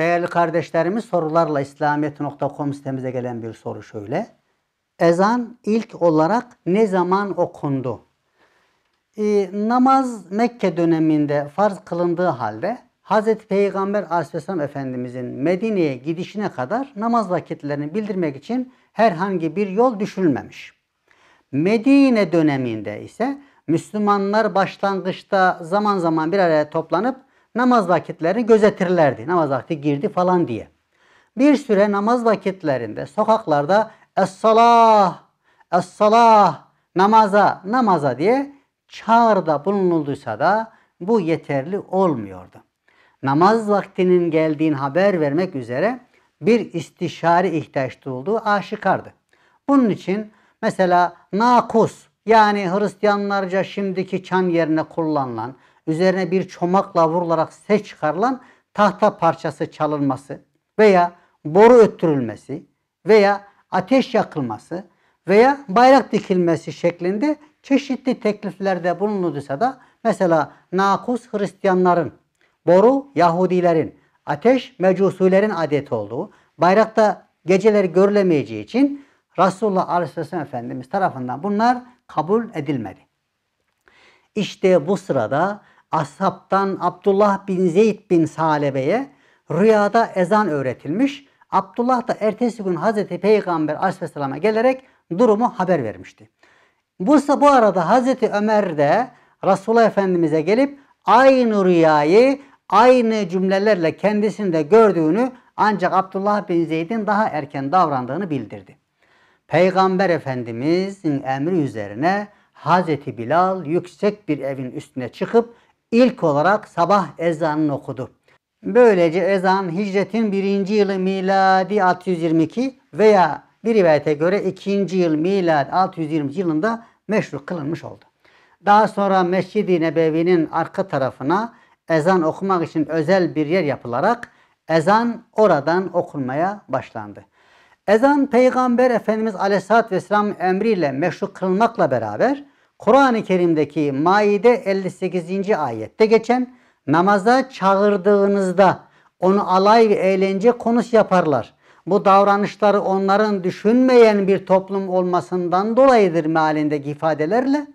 Değerli kardeşlerimiz sorularla İslamiyet.com sitemize gelen bir soru şöyle. Ezan ilk olarak ne zaman okundu? Ee, namaz Mekke döneminde farz kılındığı halde Hz. Peygamber Aleyhisselam Efendimizin Medine'ye gidişine kadar namaz vakitlerini bildirmek için herhangi bir yol düşünülmemiş. Medine döneminde ise Müslümanlar başlangıçta zaman zaman bir araya toplanıp namaz vakitlerini gözetirlerdi. Namaz vakti girdi falan diye. Bir süre namaz vakitlerinde sokaklarda Es-salah, Es-salah, namaza, namaza diye çağrıda bulunulduysa da bu yeterli olmuyordu. Namaz vaktinin geldiğini haber vermek üzere bir istişare ihtiyaç duyulduğu aşikardı. Bunun için mesela nakus yani Hristiyanlarca şimdiki çan yerine kullanılan üzerine bir çomakla vurularak ses çıkarılan tahta parçası çalınması veya boru öttürülmesi veya ateş yakılması veya bayrak dikilmesi şeklinde çeşitli tekliflerde bulunulursa da mesela nakus Hristiyanların, boru Yahudilerin, ateş mecusulerin adeti olduğu, bayrakta geceleri görülemeyeceği için Resulullah Aleyhisselam Efendimiz tarafından bunlar kabul edilmedi. İşte bu sırada Ashabtan Abdullah bin Zeyd bin Salebe'ye rüyada ezan öğretilmiş. Abdullah da ertesi gün Hazreti Peygamber aleyhisselama gelerek durumu haber vermişti. Bursa bu arada Hazreti Ömer de Resulullah Efendimiz'e gelip aynı rüyayı aynı cümlelerle kendisinde gördüğünü ancak Abdullah bin Zeyd'in daha erken davrandığını bildirdi. Peygamber Efendimiz'in emri üzerine Hazreti Bilal yüksek bir evin üstüne çıkıp ilk olarak sabah ezanını okudu. Böylece ezan hicretin 1. yılı miladi 622 veya bir rivayete göre 2. yıl miladi 620 yılında meşru kılınmış oldu. Daha sonra Mescid-i Nebevi'nin arka tarafına ezan okumak için özel bir yer yapılarak ezan oradan okunmaya başlandı. Ezan Peygamber Efendimiz Aleyhisselatü Vesselam emriyle meşru kılınmakla beraber Kur'an-ı Kerim'deki Maide 58. ayette geçen namaza çağırdığınızda onu alay ve eğlence konus yaparlar. Bu davranışları onların düşünmeyen bir toplum olmasından dolayıdır mealindeki ifadelerle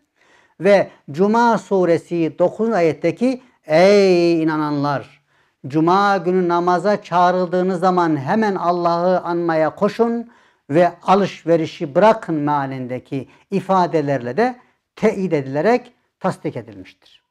ve Cuma suresi 9. ayetteki ey inananlar Cuma günü namaza çağrıldığınız zaman hemen Allah'ı anmaya koşun ve alışverişi bırakın mealindeki ifadelerle de teyit edilerek tasdik edilmiştir.